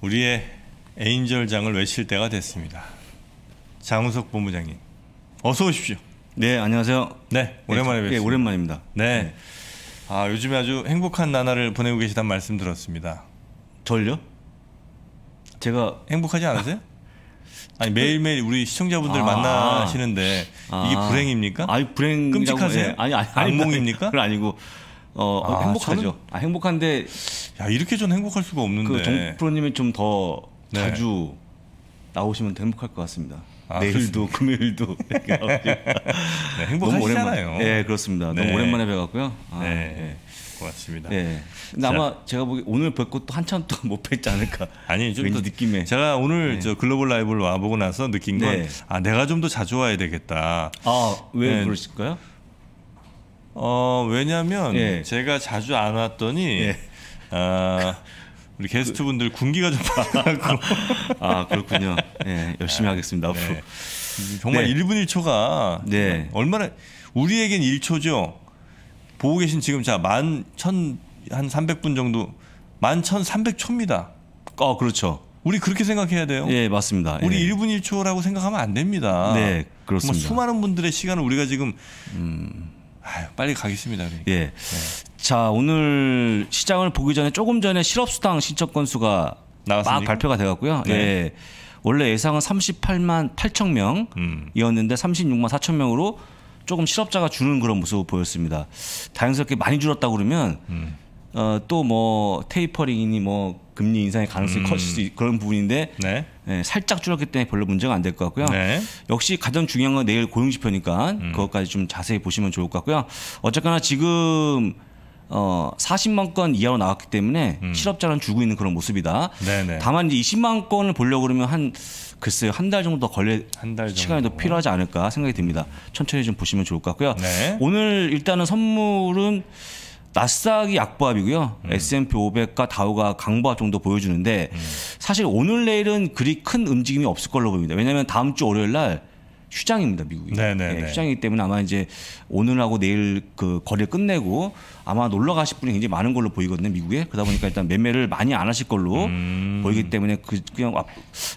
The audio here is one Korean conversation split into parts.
우리의 애인절장을 외칠 때가 됐습니다. 장우석 본부장님, 어서 오십시오. 네, 안녕하세요. 네, 오랜만에 네, 예, 뵙습니다. 네, 오랜만입니다. 네. 네. 아, 요즘에 아주 행복한 나날을 보내고 계시단 말씀 들었습니다. 절요? 제가 행복하지 않으세요? 아니 매일매일 우리 시청자분들 아~ 만나시는데 이게 아. 불행입니까? 아니 불행 끔찍하세요? 예. 아니, 아니 악몽입니까? 그건 아니고 어, 아, 행복하죠. 아, 행복한데 야 이렇게 전 행복할 수가 없는데. 그정 프로님이 좀더 네. 자주 나오시면 행복할 것 같습니다. 아, 내일도 금요일도 네, 행복하시잖아요. 예, 네, 그렇습니다. 네. 너무 오랜만에 뵈갖고요. 아, 네. 네. 고맙습니다. 네. 근데 아마 제가 보기 오늘 뵙고 또 한참 또 못 뵙지 않을까. 아니 좀더 느낌에. 제가 오늘 네. 저 글로벌 라이브를 와보고 나서 느낀 건아 네. 아, 내가 좀 더 자주 와야 되겠다. 아왜 네. 그러실까요? 어 왜냐하면 예. 제가 자주 안 왔더니 예. 아 우리 게스트분들 군기가 좀 많고 아 그렇군요. 예 열심히 아, 하겠습니다 앞으로. 네. 정말 네. 1분 1초가 네. 얼마나 우리에겐 1초죠. 보고 계신 지금 자만 천한 300분 정도 만천 300초입니다. 아 어, 그렇죠. 우리 그렇게 생각해야 돼요. 예, 맞습니다. 우리 예. 1분 1초라고 생각하면 안 됩니다. 네, 그렇습니다. 수많은 분들의 시간을 우리가 지금 음... 아유, 빨리 가겠습니다. 그러니까. 예. 네. 자 오늘 시장을 보기 전에 조금 전에 실업수당 신청 건수가 나왔습니까? 막 발표가 돼갖고요. 네. 예. 원래 예상은 38만 8천 명이었는데 음. 36만 4천 명으로 조금 실업자가 주는 그런 모습을 보였습니다. 다행스럽게 많이 줄었다 그러면 음. 어, 또뭐 테이퍼링이니 뭐 금리 인상의 가능성이 음. 커질 수 있는 그런 부분인데 네. 네, 살짝 줄었기 때문에 별로 문제가 안 될 것 같고요. 네. 역시 가장 중요한 건 내일 고용 지표니까 음. 그것까지 좀 자세히 보시면 좋을 것 같고요. 어쨌거나 지금 어 40만 건 이하로 나왔기 때문에 음. 실업자는 주고 있는 그런 모습이다. 네네. 네. 다만 이제 20만 건을 보려고 그러면 한 글쎄요 한 달 정도 더 걸릴 한달 시간이 더 필요하지 않을까 생각이 듭니다. 천천히 좀 보시면 좋을 것 같고요. 네. 오늘 일단은 선물은 나스닥이 약보합이고요. 음. S&P 500과 다우가 강보합 정도 보여주는데 음. 사실 오늘 내일은 그리 큰 움직임이 없을 걸로 보입니다. 왜냐하면 다음 주 월요일 날 휴장입니다, 미국이. 네, 네, 예, 네. 휴장이기 때문에 아마 이제 오늘하고 내일 그 거래 끝내고 아마 놀러 가실 분이 굉장히 많은 걸로 보이거든요, 미국에. 그러다 보니까 일단 매매를 많이 안 하실 걸로 음. 보이기 때문에 그 그냥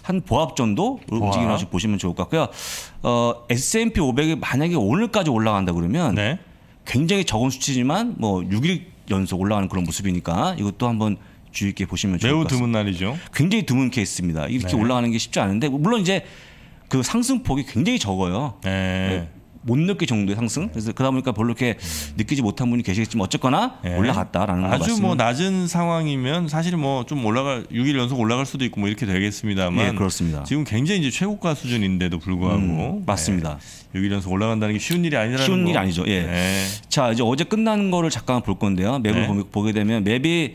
한 보합 정도 움직임을 보시면 좋을 것 같고요. 어, S&P 500이 만약에 오늘까지 올라간다 그러면 네. 굉장히 적은 수치지만 뭐 6일 연속 올라가는 그런 모습이니까 이것도 한번 주의 깊게 보시면 좋을 것 같습니다. 매우 드문 날이죠. 굉장히 드문 케이스입니다. 이렇게 네. 올라가는 게 쉽지 않은데 물론 이제 그 상승폭이 굉장히 적어요. 네. 네. 못 느낄 정도의 상승. 그래서 그러다 보니까 별로 이렇게 느끼지 못한 분이 계시겠지만 어쨌거나 예. 올라갔다라는 아주 아주 뭐 낮은 상황이면 사실 뭐 좀 올라갈 6일 연속 올라갈 수도 있고 뭐 이렇게 되겠습니다만. 예, 그렇습니다. 지금 굉장히 이제 최고가 수준인데도 불구하고 음, 맞습니다. 예. 6일 연속 올라간다는 게 쉬운 일이 아니라는 쉬운 거. 일이 아니죠. 예. 네. 자 이제 어제 끝난 거를 잠깐 볼 건데요. 맵을 네. 보게 되면 맵이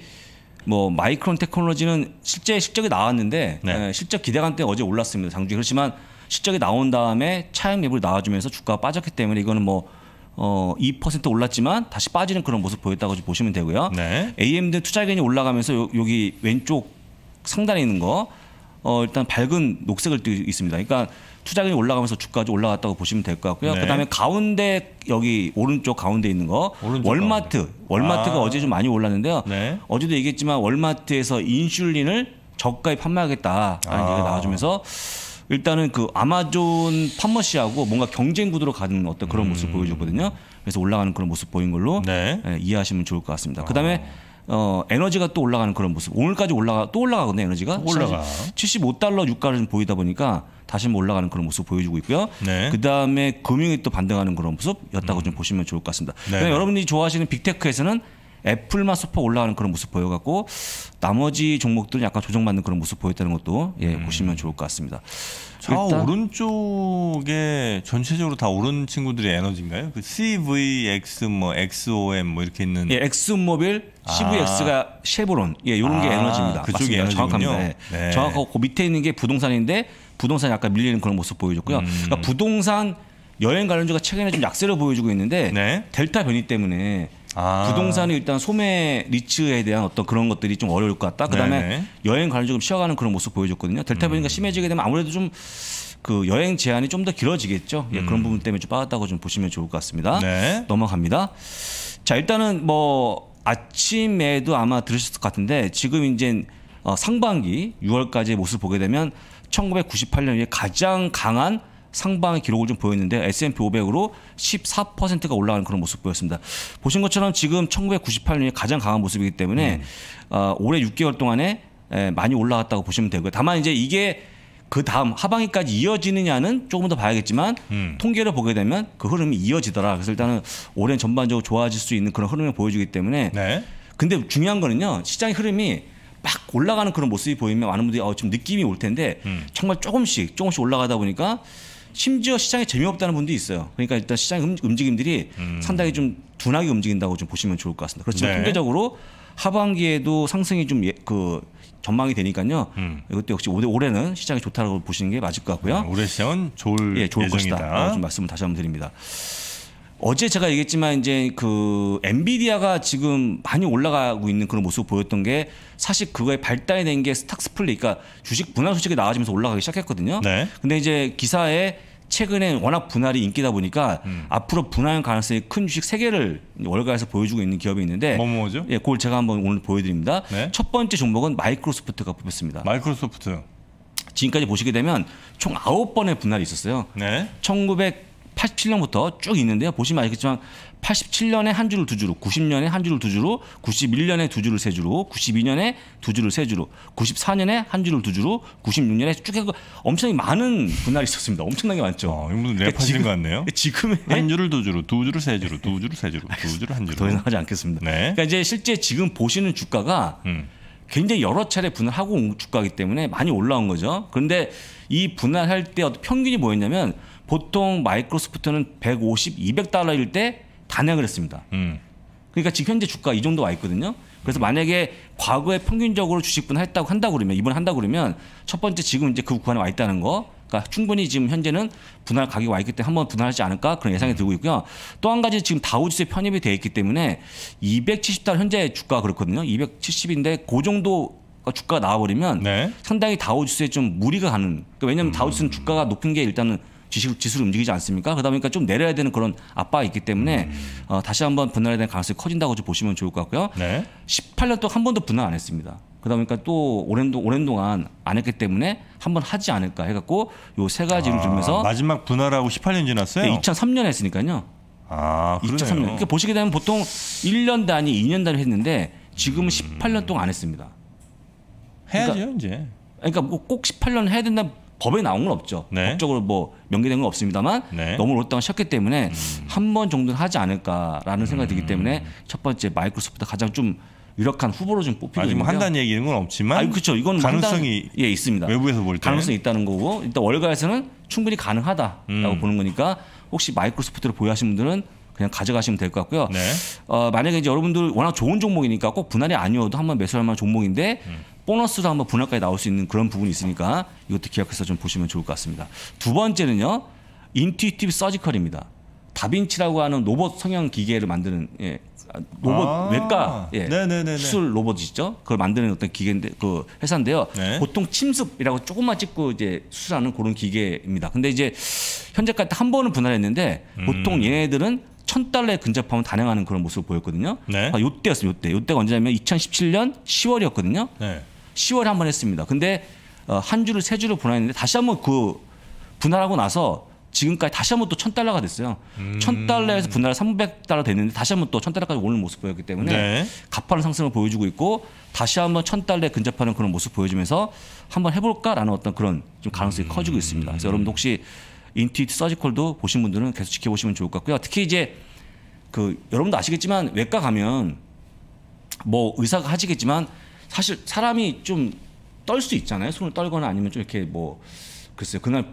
뭐 마이크론 테크놀로지는 실제 실적이 나왔는데 네. 예, 실적 기대감 때문에 어제 올랐습니다. 장중에 그렇지만 실적이 나온 다음에 차익 맵을 나와주면서 주가가 빠졌기 때문에 이거는 뭐 어, 2% 올랐지만 다시 빠지는 그런 모습 보였다고 보시면 되고요. 네. AMD 투자견이 올라가면서 요, 여기 왼쪽 상단에 있는 거 어, 일단 밝은 녹색을 띄고 있습니다. 그러니까 투자금이 올라가면서 주가가 올라갔다고 보시면 될 것 같고요. 네. 그다음에 가운데 여기 오른쪽 가운데 있는 거 월마트 가운데. 월마트가 아. 어제 좀 많이 올랐는데요. 네. 어제도 얘기했지만 월마트에서 인슐린을 저가에 판매하겠다라는 아. 얘기가 나와주면서 일단은 그 아마존 판머시하고 뭔가 경쟁 구도로 가는 어떤 그런 음. 모습을 보여줬거든요. 그래서 올라가는 그런 모습 보인 걸로 네. 예, 이해하시면 좋을 것 같습니다. 그다음에 아. 어, 에너지가 또 올라가는 그런 모습. 오늘까지 올라가 또 올라가거든요, 에너지가. 올라가. 75달러 유가를 보이다 보니까 다시 한번 올라가는 그런 모습 보여주고 있고요. 네. 그다음에 금융이 또 반등하는 그런 모습이었다고 음. 좀 보시면 좋을 것 같습니다. 네. 그러니까 네. 여러분이 좋아하시는 빅테크에서는 애플만 소폭 올라가는 그런 모습 보여갖고 나머지 종목들은 약간 조정받는 그런 모습 보였다는 것도 예, 음. 보시면 좋을 것 같습니다. 저 오른쪽에 전체적으로 다 오른 친구들이 에너지인가요? 그 CVX 뭐 XOM 뭐 이렇게 있는 예, 엑모빌 CVX가 아. 쉐보론 예, 요런 아. 에너지입니다. 그쪽이 에너지 정확합니다. 예. 네. 정확하고 그 밑에 있는 게 부동산인데 부동산 약간 밀리는 그런 모습 보여줬고요. 음. 그러니까 부동산 여행 관련주가 최근에 좀 약세를 보여주고 있는데 네? 델타 변이 때문에 아. 부동산이 일단 소매 리츠에 대한 어떤 그런 것들이 좀 어려울 것 같다. 그다음에 네네. 여행 관련 조금 쉬어가는 그런 모습 보여줬거든요. 델타 변이가 음. 심해지게 되면 아무래도 좀 그 여행 제한이 좀 더 길어지겠죠. 예, 그런 음. 부분 때문에 좀 빠졌다고 좀 보시면 좋을 것 같습니다. 네. 넘어갑니다. 자 일단은 뭐 아침에도 아마 들으셨을 것 같은데 지금 이제 어, 상반기 6월까지의 모습을 보게 되면 1998년에 가장 강한 상방의 기록을 좀 보였는데 S&P 500으로 14%가 올라가는 그런 모습 보였습니다. 보신 것처럼 지금 1998년이 가장 강한 모습이기 때문에 음. 어, 올해 6개월 동안에 에, 예, 많이 올라갔다고 보시면 되고요. 다만 이제 이게 그 다음 하반기까지 이어지느냐는 조금 더 봐야겠지만 음. 통계를 보게 되면 그 흐름이 이어지더라. 그래서 일단은 올해는 전반적으로 좋아질 수 있는 그런 흐름을 보여주기 때문에 네. 근데 중요한 거는요. 시장의 흐름이 막 올라가는 그런 모습이 보이면 많은 분들이 어, 지금 느낌이 올 텐데 음. 정말 조금씩 조금씩 올라가다 보니까 심지어 시장에 재미없다는 분도 있어요. 그러니까 일단 시장 음, 움직임들이 음. 상당히 좀 둔하게 움직인다고 좀 보시면 좋을 것 같습니다. 그렇지만 네. 통계적으로 하반기에도 상승이 좀그 예, 전망이 되니까요. 음. 이것도 역시 올해, 는 시장이 좋다고 보시는 게 맞을 것 같고요. 음, 올해 시장은 좋을 예, 좋을 예정이다. 것이다. 좀 말씀을 다시 한번 드립니다. 어제 제가 얘기했지만 이제 그 엔비디아가 지금 많이 올라가고 있는 그런 모습 을 보였던 게 사실 그거에 발달이된 게 스탁 스플릿 그러니까 주식 분할 소식이 나와지면서 올라가기 시작했거든요. 네. 근데 이제 기사에 최근에 워낙 분할이 인기다 보니까 음. 앞으로 분할 가능성이 큰 주식 세 개를 월가에서 보여주고 있는 기업이 있는데 뭐뭐죠? 예, 그걸 제가 한번 오늘 보여드립니다. 네. 첫 번째 종목은 마이크로소프트가 뽑혔습니다. 마이크로소프트 지금까지 보시게 되면 총 아홉 번의 분할이 있었어요. 네. 1900 87년부터 쭉 있는데요. 보시면 알겠지만 87년에 한 줄을 두 줄로, 90년에 한 줄을 두 줄로, 91년에 두 줄을 세 줄로, 92년에 두 줄을 세 줄로, 94년에 한 줄을 두 줄로, 96년에 쭉 해서 엄청나게 많은 분할이 있었습니다. 엄청나게 많죠. 어, 이분 랩하시는 그러니까 것 같네요. 지금의 한 줄을 두 줄로, 두 줄을 세 줄로, 두 줄을 세 줄로, 두 줄을 한 줄로. 더 이상 하지 않겠습니다. 네. 그러니까 이제 실제 지금 보시는 주가가 음. 굉장히 여러 차례 분할하고 온 주가이기 때문에 많이 올라온 거죠. 그런데 이 분할할 때 어떤 평균이 뭐였냐면 보통 마이크로소프트는 150, 200달러일 때 단행을 했습니다. 음. 그러니까 지금 현재 주가 이 정도 와 있거든요. 그래서 만약에 과거에 평균적으로 주식분 했다고 한다고 그러면 이번 한다고 그러면 첫 번째 지금 이제 그 구간에 와 있다는 거 그러니까 충분히 지금 현재는 분할 가격이 와 있기 때문에 한번 분할하지 않을까 그런 예상이 음. 들고 있고요. 또 한 가지 지금 다우지수에 편입이 되어 있기 때문에 270달러 현재 주가가 그렇거든요. 270인데 그 정도 주가가 나와버리면 네. 상당히 다우지수에 좀 무리가 가는 그러니까 왜냐하면 음. 다우지수는 주가가 높은 게 일단은 지수, 지수를 움직이지 않습니까? 그러다 보니까 좀 내려야 되는 그런 압박이 있기 때문에 음. 어, 다시 한번 분할에 대한 가능성이 커진다고 좀 보시면 좋을 것 같고요. 네. 18년 동안 한 번도 분할 안 했습니다. 그러다 보니까 또 오랜, 오랜 동안 안 했기 때문에 한 번 하지 않을까 해갖고 요 세 가지를 아, 들면서 마지막 분할하고 18년 지났어요? 네, 2003년 했으니까요. 아, 그러네요. 2003년. 그러니까 보시게 되면 보통 1년 단위, 2년 단위 했는데 지금은 음. 18년 동안 안 했습니다. 해야죠 그러니까, 이제. 그러니까 뭐 꼭 18년 해야 된다 법에 나온 건 없죠. 네. 법적으로 뭐 명기된 건 없습니다만 네. 너무 오랫동안 쉬었기 때문에 음. 한번 정도는 하지 않을까라는 생각이 음. 들기 때문에 첫 번째 마이크로소프트 가장 좀 유력한 후보로 좀 뽑히고 있직뭐 한다는 얘기는 건 없지만 아니, 그렇죠. 이건 뭐 가능성이 예 있습니다. 외부에서 볼 때 가능성이 있다는 거고 일단 월가에서는 충분히 가능하다라고 음. 보는 거니까 혹시 마이크로소프트를 보유하신 분들은 그냥 가져가시면 될 것 같고요. 네. 어, 만약에 이제 여러분들 워낙 좋은 종목이니까 꼭 분할이 아니어도 한번 매수할 만한 종목인데 음. 보너스로 한번 분할까지 나올 수 있는 그런 부분이 있으니까 이것도 기억해서 좀 보시면 좋을 것 같습니다. 두 번째는요. 인튜이티브 서지컬입니다. 다빈치라고 하는 로봇 성형 기계를 만드는 예, 로봇 아~ 외과 예, 수술 로봇이죠. 그걸 만드는 어떤 기계인데 그 회사인데요. 네. 보통 침습이라고 조금만 찍고 이제 수술하는 그런 기계입니다. 근데 이제 현재까지 한 번은 분할했는데 보통 음. 얘네들은 천 달러에 근접하면 단행하는 그런 모습을 보였거든요. 네. 아, 요때였어요. 요때. 요때가 언제냐면 2017년 10월이었거든요. 네. 10월에 한 번 했습니다. 근데 어, 한 주를 세 주를 분할했는데 다시 한번 그 분할하고 나서 지금까지 다시 한번 또천 달러가 됐어요. 음. 천 음. 달러에서 분할 300 달러 됐는데 다시 한번 또천 달러까지 오는 모습 보였기 때문에 네. 가파른 상승을 보여주고 있고 다시 한번 천 달러에 근접하는 그런 모습 보여주면서 한번 해볼까라는 어떤 그런 좀 가능성이 음. 커지고 있습니다. 그래서 여러분 혹시 인티이트 서지컬도 보신 분들은 계속 지켜보시면 좋을 것 같고요. 특히 이제 그 여러분도 아시겠지만 외과 가면 뭐 의사가 하시겠지만 사실 사람이 좀 떨 수 있잖아요. 손을 떨거나 아니면 좀 이렇게 뭐 글쎄요. 그날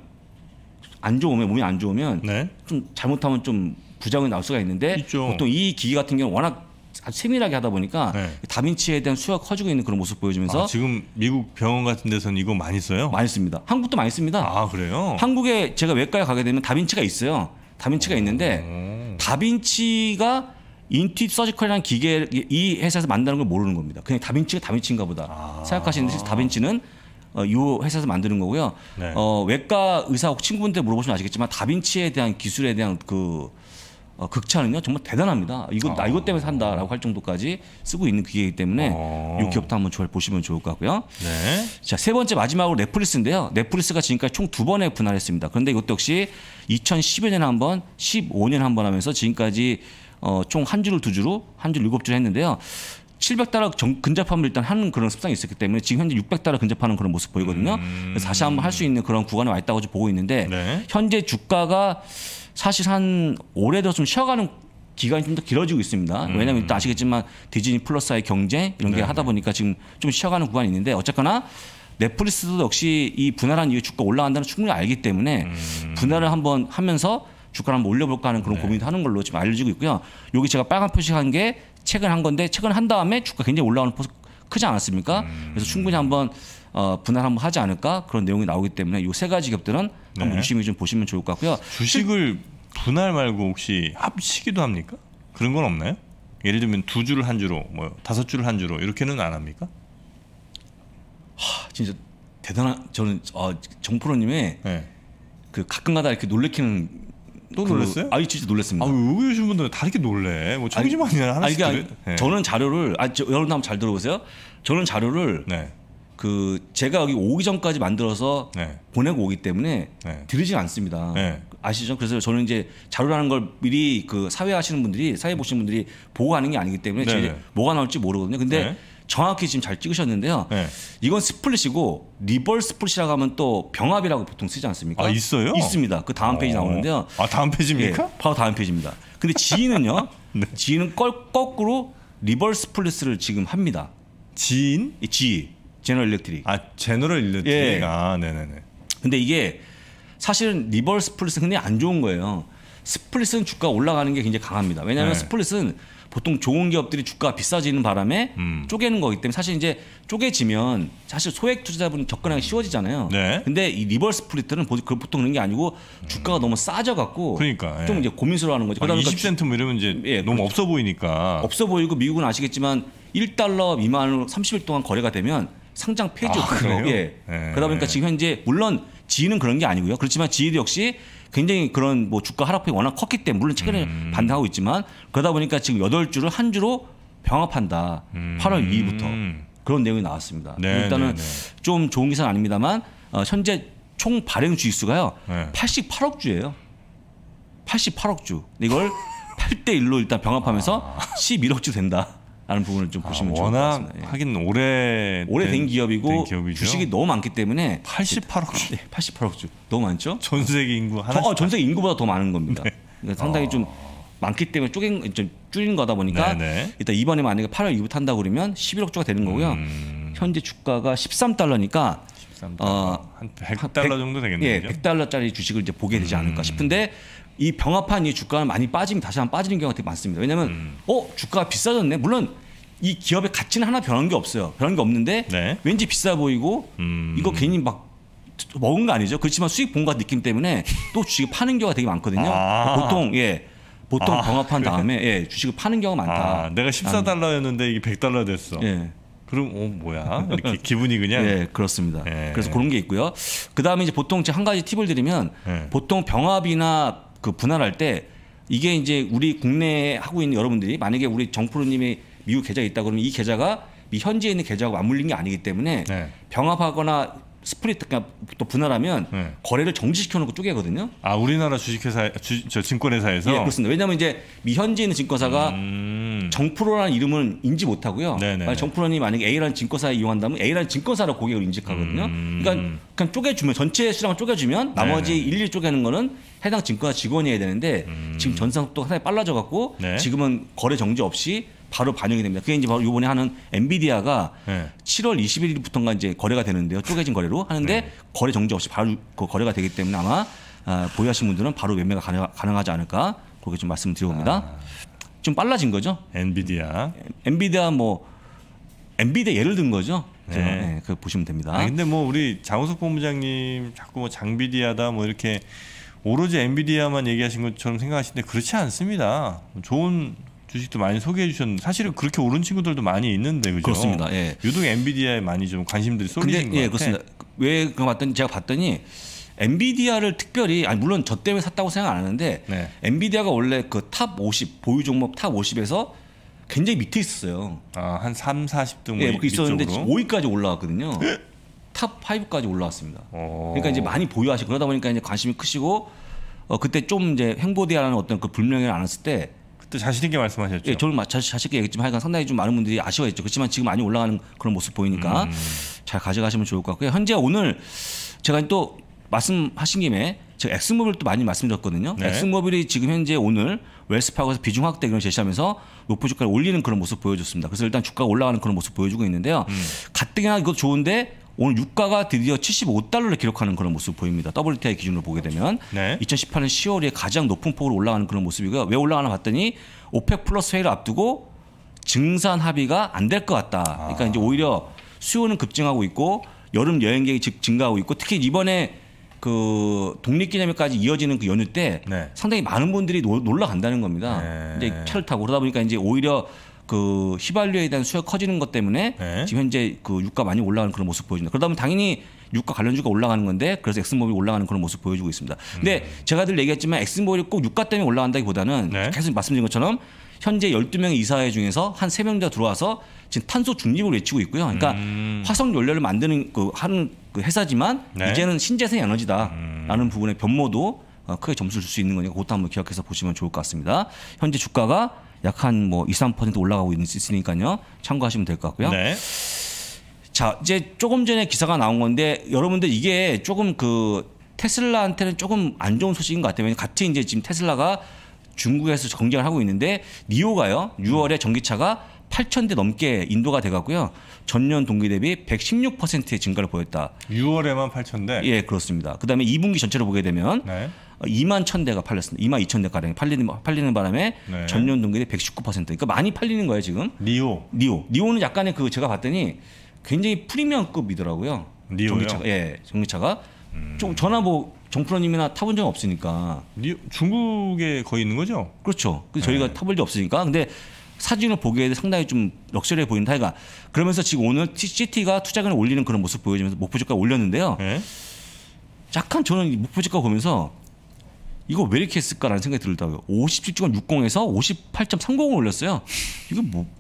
안 좋으면 몸이 안 좋으면 네? 좀 잘못하면 좀 부작용이 나올 수가 있는데 있죠. 보통 이 기기 같은 경우는 워낙 아주 세밀하게 하다 보니까 네. 다빈치에 대한 수요가 커지고 있는 그런 모습 보여주면서 아, 지금 미국 병원 같은 데서는 이거 많이 써요? 많이 씁니다. 한국도 많이 씁니다. 아 그래요? 한국에 제가 외과에 가게 되면 다빈치가 있어요. 다빈치가 오. 있는데 다빈치가 인팁 서지컬이라는 기계 이 회사에서 만드는 걸 모르는 겁니다. 그냥 다빈치가 다빈치인가 보다 아. 생각하시는데 다빈치는 어, 이 회사에서 만드는 거고요. 네. 어, 외과 의사 혹 친구분들 물어보시면 아시겠지만 다빈치에 대한 기술에 대한 그 어, 극찬은요 정말 대단합니다. 이거 아. 나 이것 때문에 산다라고 할 정도까지 쓰고 있는 기계이기 때문에 어. 이 기업도 한번 잘 보시면 좋을 것 같고요. 네. 자세 번째 마지막으로 넷플릭스인데요. 넷플릭스가 지금까지 총 두번에 분할했습니다. 그런데 이것도 역시 2 0 1 0 년에 한 번, 15년 에한 번 하면서 지금까지 어, 총 한 줄을 두줄로한줄 일곱 줄 했는데요. 700달러 근접하면 일단 하는 그런 습성이 있었기 때문에 지금 현재 600달러 근접하는 그런 모습 보이거든요. 음. 다시 한번 할 수 있는 그런 구간에 와 있다고 보고 있는데 네. 현재 주가가 사실 한 올해도 좀 쉬어가는 기간이 좀 더 길어지고 있습니다. 음. 왜냐하면 또 아시겠지만 디즈니 플러스의 경쟁 이런 네. 게 하다 보니까 지금 좀 쉬어가는 구간이 있는데 어쨌거나 넷플릭스도 역시 이 분할한 이후 주가 올라간다는 충분히 알기 때문에 음. 분할을 한번 하면서 주가를 한번 올려볼까 하는 그런 네. 고민도 하는 걸로 지금 알려지고 있고요. 여기 제가 빨간 표시한 게 최근 한 건데 최근 한 다음에 주가 굉장히 올라오는 포스 크지 않았습니까? 음. 그래서 충분히 한번 어, 분할 한번 하지 않을까 그런 내용이 나오기 때문에 이세 가지 기업들은 네. 한번 유심히 좀 보시면 좋을 것 같고요. 주식을 분할 말고 혹시 합치기도 합니까? 그런 건 없나요? 예를 들면 두 주를 한 주로 뭐 다섯 주를 한 주로 이렇게는 안 합니까? 하, 진짜 대단한 저는 어, 정프로님의 네. 그 가끔가다 이렇게 놀래키는 또 놀랐어요? 아니 진짜 놀랐습니다. 아, 여기 오신 분들은 다 이렇게 놀래. 뭐 청지만이나 하나씩. 아니, 아니, 들을... 네. 저는 자료를 아 저, 여러분 한번 잘 들어보세요. 저는 자료를 네. 그 제가 여기 오기 전까지 만들어서 네. 보내고 오기 때문에 네. 들으지 않습니다. 네. 아시죠? 그래서 저는 이제 자료라는 걸 미리 그 사회 하시는 분들이 사회 보시는 분들이 보고 하는 게 아니기 때문에 네, 제 네. 뭐가 나올지 모르거든요. 근데 네. 정확히 지금 잘 찍으셨는데요. 이건 스플릿이고 리벌 스플릿이라고 하면 또 병합이라고 보통 쓰지 않습니까? 아 있어요? 있습니다. 그 다음 오. 페이지 어. 나오는데요. 아 다음 페이지입니까? 예, 바로 다음 페이지입니다. 근데 지인은요. 지인은 걸, 거꾸로 리벌 스플릿을 지금 합니다. 지인? 예, 지. 제너럴 일렉트릭. 아, 제너럴 일렉트릭. 예. 아, 네네네. 근데 이게 사실은 리버스 플릿은 굉장히 안 좋은 거예요. 스플릿은 주가 올라가는 게 굉장히 강합니다. 왜냐하면 네. 스플릿은 보통 좋은 기업들이 주가가 비싸지는 바람에 음. 쪼개는 거기 때문에 사실 이제 쪼개지면 사실 소액 투자자분 접근하기 쉬워지잖아요. 네. 근데 이 리버스 플리트는 보통 그런 게 아니고 주가가 음. 너무 싸져갖고 그러니까, 예. 좀 이제 고민스러워하는 거죠. 그러다 아, 20센트 뭐 이러면 이제 예, 너무 그렇죠. 없어 보이니까 없어 보이고 미국은 아시겠지만 1달러 미만으로 30일 동안 거래가 되면 상장 폐지 아, 없어요. 예. 네. 그러다 보니까 지금 현재 물론 지인은 그런 게 아니고요. 그렇지만 지인 역시 굉장히 그런 뭐 주가 하락폭이 워낙 컸기 때문에 물론 최근에 음. 반등하고 있지만 그러다 보니까 지금 여덟 주를 한 주로 병합한다. 음. 8월 2일부터 그런 내용이 나왔습니다. 네, 일단은 네, 네, 좀 좋은 기사는 아닙니다만 어, 현재 총 발행 주익수가요 88억 주예요. 88억 주. 이걸 8대 1로 일단 병합하면서 아. 11억 주 된다. 않은 부분을 좀 보시면 아, 좋을 것 같습니다. 예. 하긴 오래 오래된 기업이고 된 주식이 너무 많기 때문에 88억 주. 네, 88억 주 너무 많죠? 전 세계 인구 하나. 어, 전 세계 인구보다 더 많은 겁니다. 네. 그러니까 상당히 어. 좀 많기 때문에 쪼갠 좀 줄인 거다 보니까 네네. 네. 일단 이번에 만약에 8월 2부 탄다 그러면 11억 주가 되는 거고요. 음. 현재 주가가 13달러니까 13달러. 어, 한 100달러 정도 되겠네요. 예, 100달러짜리 주식을 이제 보게 되지 않을까 음. 싶은데 이 병합한 이 주가는 많이 빠지면 다시 한번 빠지는 경우가 되게 많습니다. 왜냐하면 음. 어 주가가 비싸졌네. 물론 이 기업의 가치는 하나 변한 게 없어요. 변한 게 없는데 네. 왠지 비싸 보이고 음. 이거 괜히 막 먹은 거 아니죠. 그렇지만 수익 본 것 느낌 때문에 또 주식 을 파는 경우가 되게 많거든요. 아. 그러니까 보통 예. 보통 아. 병합한 다음에 예, 주식을 파는 경우가 많다. 아, 내가 14달러였는데 이게 100달러 됐어. 예. 그럼 어 뭐야 이렇게 기분이 그냥 네 그렇습니다 예. 그래서 그런 게 있고요 그다음에 이제 보통 제한 가지 팁을 드리면 예. 보통 병합이나 그 분할할 때 이게 이제 우리 국내에 하고 있는 여러분들이 만약에 우리 정프로님의 미국 계좌가 있다 그러면 이 계좌가 미 현지에 있는 계좌하고 맞물린 게 아니기 때문에 네. 병합하거나 스프릿 그러또 분할하면 네. 거래를 정지시켜 놓고 쪼개거든요. 아 우리나라 주식회사 주, 저 증권회사에서 예, 그렇습니다. 왜냐하면 이제 미 현지에 있는 증권사가 음... 정프로라는 이름은 인지 못하고요. 네, 네, 네. 만약 정프로님 만약에 A라는 증권사에 이용한다면 A라는 증권사로 고객을 인식하거든요. 음... 그러니까 그냥 쪼개주면 전체 수량을 쪼개주면 나머지 일일 쪼개는 거는 해당 증권사 직원이어야 되는데 음. 지금 전산속도가 상당히 빨라져 갖고 네. 지금은 거래 정지 없이 바로 반영이 됩니다. 그게 이제 바로 요번에 하는 엔비디아가 네. 7월 21일부터인가 이제 거래가 되는데요. 쪼개진 거래로 하는데 네. 거래 정지 없이 바로 그 거래가 되기 때문에 아마 어, 보유하신 분들은 바로 매매가 가능, 하지 않을까 그렇게 좀 말씀드려봅니다. 을 아. 좀 빨라진 거죠. 엔비디아. 엔비디아 뭐 엔비디아 예를 든 거죠. 네. 네, 그 보시면 됩니다. 아, 근데 뭐 우리 장우석 본부장님 자꾸 뭐 장비디아다 뭐 이렇게 오로지 엔비디아만 얘기하신 것처럼 생각하시는데 그렇지 않습니다. 좋은 주식도 많이 소개해 주셨는데 사실은 그렇게 오른 친구들도 많이 있는데 그죠? 그렇습니다. 예. 유독 엔비디아에 많이 좀 관심들이 쏠리는 예, 그렇습니다. 왜 그거 봤더니 제가 봤더니 엔비디아를 특별히 아니 물론 저 때문에 샀다고 생각 안 하는데 네. 엔비디아가 원래 그 탑 50 보유 종목 탑 50에서 굉장히 밑에 있었어요. 아, 한 3, 40등 예, 밑, 뭐 있었는데 5위까지 올라왔거든요. 탑 5까지 올라왔습니다. 오. 어. 그러니까 이제 많이 보유하시고 그러다 보니까 이제 관심이 크시고 어 그때 좀 이제 행보대라는 어떤 그 불명예를 안았을 때 그때 자신 있게 말씀하셨죠. 예, 저는 자신 있게 얘기했지만 하여간 상당히 좀 많은 분들이 아쉬워했죠. 그렇지만 지금 많이 올라가는 그런 모습 보이니까 음. 잘 가져가시면 좋을 것 같고요. 현재 오늘 제가 또 말씀하신 김에 제가 엑스모빌 도 많이 말씀드렸거든요. 네. 엑스모빌이 지금 현재 오늘 웰스파고에서 비중 확대 이을 제시하면서 높은 주가를 올리는 그런 모습 보여줬습니다. 그래서 일단 주가가 올라가는 그런 모습 보여주고 있는데요. 음. 가뜩이나 이거 좋은데 오늘 유가가 드디어 75달러를 기록하는 그런 모습 보입니다. WTI 기준으로 보게 되면 네. 2018년 10월에 가장 높은 폭으로 올라가는 그런 모습이고요. 왜 올라가나 봤더니 오펙 플러스 회의를 앞두고 증산 합의가 안 될 것 같다. 그러니까 아. 이제 오히려 수요는 급증하고 있고 여름 여행객이 즉 증가하고 있고 특히 이번에 그 독립기념일까지 이어지는 그 연휴 때 네. 상당히 많은 분들이 놀러 간다는 겁니다. 네. 이제 차를 타고 그러다 보니까 이제 오히려 그 휘발유에 대한 수요가 커지는 것 때문에 네. 지금 현재 그 유가 많이 올라가는 그런 모습 보여준다. 그러다 보면 당연히 유가 관련주가 올라가는 건데 그래서 엑스모빌이 올라가는 그런 모습 보여주고 있습니다. 근데 음. 제가 늘 얘기했지만 엑스모빌이 꼭 유가 때문에 올라간다기보다는 네. 계속 말씀드린 것처럼 현재 12명의 이사회 중에서 한 3명 다 들어와서 지금 탄소 중립을 외치고 있고요. 그러니까 음. 화석 연료를 만드는 그 하는 그 회사지만 네. 이제는 신재생 에너지다라는 음. 부분의 변모도 어, 크게 점수를 줄 수 있는 거니까 그것도 한번 기억해서 보시면 좋을 것 같습니다. 현재 주가가 약한뭐 2, 3% 올라가고 있으니까요. 참고하시면 될 것 같고요. 네. 자, 이제 조금 전에 기사가 나온 건데 여러분들 이게 조금 그 테슬라한테는 조금 안 좋은 소식인 것 같아요. 같이 이제 지금 테슬라가 중국에서 경쟁을 하고 있는데 니오가요. 6월에 전기차가 8,000대 넘게 인도가 돼갖고요. 전년 동기 대비 116%의 증가를 보였다. 6월에만 8,000대? 예, 그렇습니다. 그 다음에 2분기 전체로 보게 되면 네. 2만 1,000대가 팔렸습니다. 2만 2,000대 가량 팔리는 팔리는 바람에 네. 전년 동기대 119%. 그러니까 많이 팔리는 거예요 지금. 니오. 니오. 니오는 약간의 그 제가 봤더니 굉장히 프리미엄급이더라고요. 니오요? 전기차가. 예, 전기차가. 음. 좀 전화 뭐 정프로님이나 타본 적 없으니까. 니, 중국에 거의 있는 거죠? 그렇죠. 그 저희가 네. 타볼 적 없으니까. 근데 사진을 보기에 상당히 좀 럭셔리해 보이는그이가 그러면서 지금 오늘 CT가 투자금을 올리는 그런 모습 보여주면서 목표주가 올렸는데요. 네? 약간 저는 목표주가 보면서 이거 왜 이렇게 했을까라는 생각이 들더라고요. 57주간 60에서 58.30을 올렸어요. 이거 뭐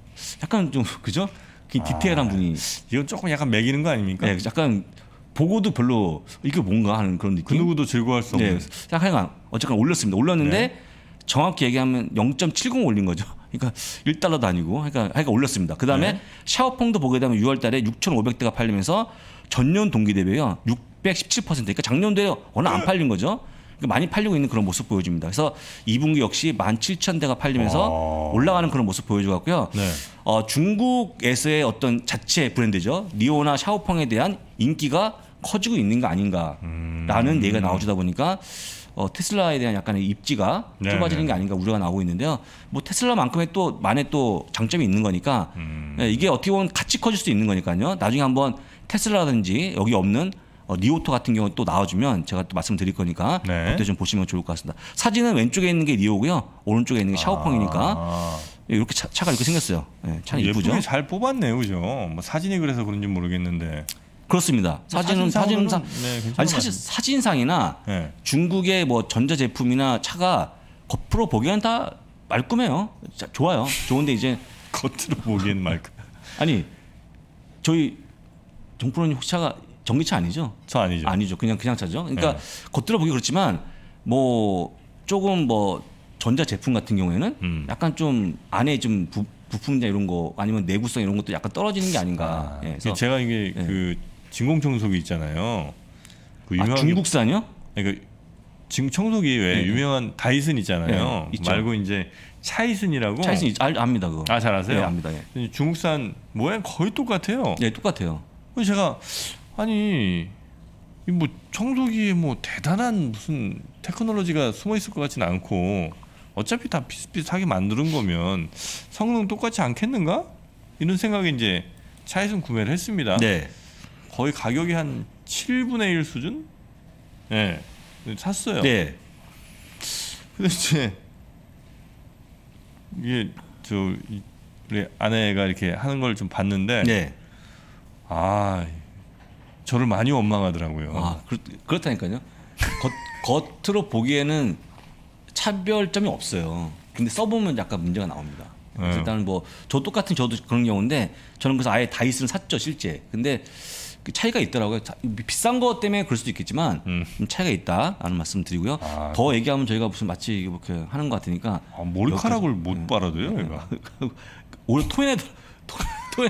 약간 좀 그죠? 그 디테일한 아, 분이 이건 조금 약간 매기는 거 아닙니까? 네, 약간 보고도 별로 이게 뭔가 하는 그런 느낌. 그 누구도 즐거워할 수 네. 없는. 네, 하간 어쨌건 올렸습니다. 올렸는데 네. 정확히 얘기하면 0.70 올린 거죠. 그러니까 1달러도 아니고 그러니까 하여간 그러니까 올렸습니다. 그다음에 네. 샤워펑도 보게 되면 6월 달에 6,500대가 팔리면서 전년 동기 대비요. 617% 그러니까 작년도에 워낙 안 팔린 거죠. 많이 팔리고 있는 그런 모습 보여줍니다. 그래서 2분기 역시 17,000대가 팔리면서 아. 올라가는 그런 모습 보여주었고요. 네. 어, 중국에서의 어떤 자체 브랜드죠. 리오나 샤오펑에 대한 인기가 커지고 있는 거 아닌가라는 음. 얘기가 나오다 보니까 어, 테슬라에 대한 약간의 입지가 네네. 좁아지는 게 네. 아닌가 우려가 나오고 있는데요. 뭐 테슬라만큼의 또 만의 또 장점이 있는 거니까 음. 네, 이게 어떻게 보면 같이 커질 수도 있는 거니까요. 나중에 한번 테슬라든지 여기 없는 어, 니오토 같은 경우 또 나와주면 제가 또 말씀드릴 거니까 네. 그때 좀 보시면 좋을 것 같습니다. 사진은 왼쪽에 있는 게 니오고요, 오른쪽에 있는 게 샤오펑이니까 아. 예, 이렇게 차, 가 이렇게 생겼어요. 네, 참 예쁘죠. 잘 뽑았네요, 그죠? 뭐 사진이 그래서 그런지 모르겠는데. 그렇습니다. 뭐 사진은 사진상 네, 아니 사실 사진상이나 네. 중국의 뭐 전자 제품이나 차가 겉으로 보기엔 다 말끔해요. 자, 좋아요. 좋은데 이제 겉으로 보기엔 말끔. 아니 저희 정프로님 혹시 차가 전기차 아니죠? 차 아니죠. 아니죠. 그냥 그냥 차죠. 그러니까 네. 겉들어 보기 그렇지만 뭐 조금 뭐 전자 제품 같은 경우에는 음. 약간 좀 안에 좀 부, 부품이 이런 거 아니면 내구성 이런 것도 약간 떨어지는 게 아닌가. 아, 예, 그래서 제가 이게 예. 그 진공 청소기 있잖아요. 그 아, 유명한 아, 중국산이요? 그 지금 청소기 왜 예. 유명한 다이슨 있잖아요. 네, 말고 이제 차이슨이라고. 차이슨 있, 알, 압니다 그거. 아잘 아세요? 네, 예, 압니다. 중국산 모양 거의 똑같아요. 예, 똑같아요. 그래서 제가 아니 뭐 청소기에 뭐 대단한 무슨 테크놀로지가 숨어 있을 것 같지는 않고 어차피 다 비슷비슷하게 만드는 거면 성능 똑같지 않겠는가? 이런 생각에 이제 차에서 구매를 했습니다. 네. 거의 가격이 한 7분의 1 수준? 예. 네. 샀어요. 네. 근데 이제 이게 저 우리 아내가 이렇게 하는 걸 좀 봤는데 네. 아 저를 많이 원망하더라고요. 아, 그렇, 다니까요 겉, 으로 보기에는 차별점이 없어요. 근데 써보면 약간 문제가 나옵니다. 네. 일단은 뭐 저 똑같은 저도 그런 경우인데 저는 그래서 아예 다이슨을 샀죠 실제. 근데 그 차이가 있더라고요. 비싼 것 때문에 그럴 수도 있겠지만 음. 차이가 있다라는 말씀 드리고요. 아, 더 얘기하면 저희가 무슨 마치 이렇게 하는 것 같으니까 아, 몰카락을 못 빨아도요, 네. 얘가. 오히려 토해내 토해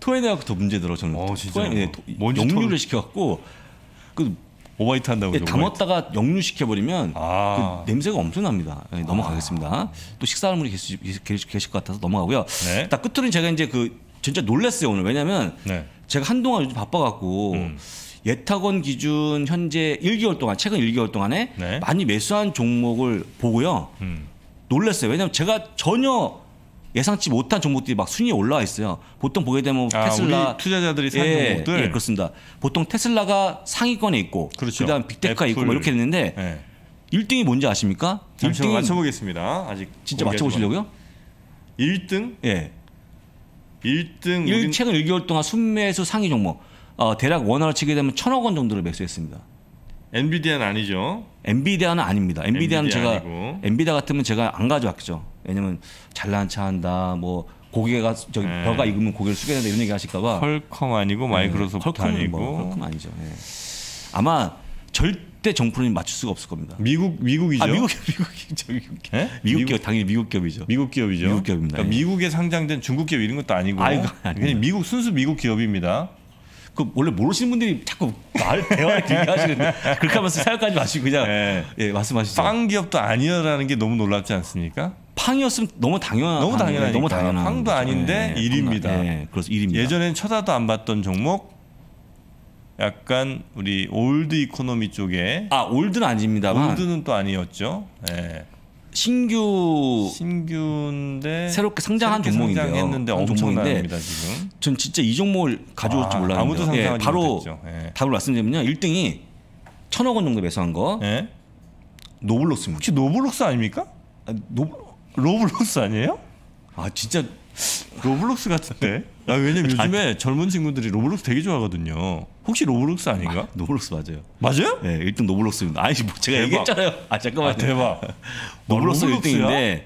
토해내갖고 더 문제 들어 저는. 어, 토해, 네, 역류를 시켜갖고 그 오바이트 한다고 예, 담았다가 역류시켜버리면 아. 그 냄새가 엄청납니다. 예, 넘어가겠습니다. 아. 또 식사하는 분이 계시, 계실 것 같아서 넘어가고요. 네. 딱 끝으로 제가 이제 그 진짜 놀랐어요 오늘 왜냐하면 네. 제가 한동안 요즘 바빠갖고 음. 예탁원 기준 현재 1개월 동안 최근 1개월 동안에 네. 많이 매수한 종목을 보고요. 음. 놀랐어요. 왜냐하면 제가 전혀 예상치 못한 종목들이 막 순위에 올라와 있어요. 보통 보게 되면 아, 테슬라 투자자들이 산 예, 종목들 예, 그렇습니다. 보통 테슬라가 상위권에 있고 그렇죠. 그다음 빅테크가 있고 뭐 이렇게 되는데 예. 1등이 뭔지 아십니까? 잠시 1등이... 맞춰보겠습니다. 아직 진짜 맞춰보시려고요? 1등? 예. 1등. 1, 우린... 최근 1개월 동안 순매수 상위 종목 어, 대략 원화로 치게 되면 천억 원 정도를 매수했습니다. 엔비디아는 아니죠? 엔비디아는 아닙니다. 엔비디아는 엔비디아 제가 아니고. 엔비디아 같으면 제가 안 가져왔죠. 왜냐면 잘난 체한다 뭐 고개가 저기 네. 벼가 익으면 고개를 숙여야 된다 이런 얘기 하실까봐 헐컴 아니고 네, 마이크로소프트 네. 아니고 뭐, 헐컴 아니죠 네. 아마 절대 정프로님 맞출 수가 없을 겁니다 미국 미국이죠 아, 미국 미국이죠 미국 기업 네? 미국 기업 당연히 미국 기업이죠 미국 기업이죠 미국 기업입니다 그러니까 예. 미국에 상장된 중국 기업 이런 것도 아니고 아, 아니, 그냥 미국 순수 미국 기업입니다 그 원래 모르시는 분들이 자꾸 말 대화를 길게 하시는데 그렇게 하면서 생각하지 마시고 그냥 네. 예 말씀하시죠 빵 기업도 아니라는게 너무 놀랍지 않습니까? 황이었으면 너무 당연한 너무 당연하 너무 당연한 황도 아닌데 네, 예, 1입니다 네, 예, 그래서 1입니다 예전엔 쳐다도 안 봤던 종목 약간 우리 올드 이코노미 쪽에 아 올드는 아닙니다 올드는 또 아니었죠. 네. 신규 신규인데 새롭게 상장한 새롭게 종목인데요. 했는데 엄청납데전 진짜 이 종목을 가져올 아, 몰랐는데 아무도 상상하지 예, 바로 예. 답을 말씀드리면요. 1등이 천억 원 정도 매수한 거 예? 노블록스입니다. 혹시 노블록스 아닙니까? 아, 노, 로블록스 아니에요? 아 진짜 로블록스 같은데? 아 왜냐면 요즘에 젊은 친구들이 로블록스 되게 좋아하거든요. 혹시 로블록스 아닌가? 아, 로블록스 맞아요. 맞아요? 네, 예, 1등 로블록스입니다. 아니 뭐 제가 대박. 얘기했잖아요. 아 잠깐만. 아, 대박. 로블록스 와, 아, 1등인데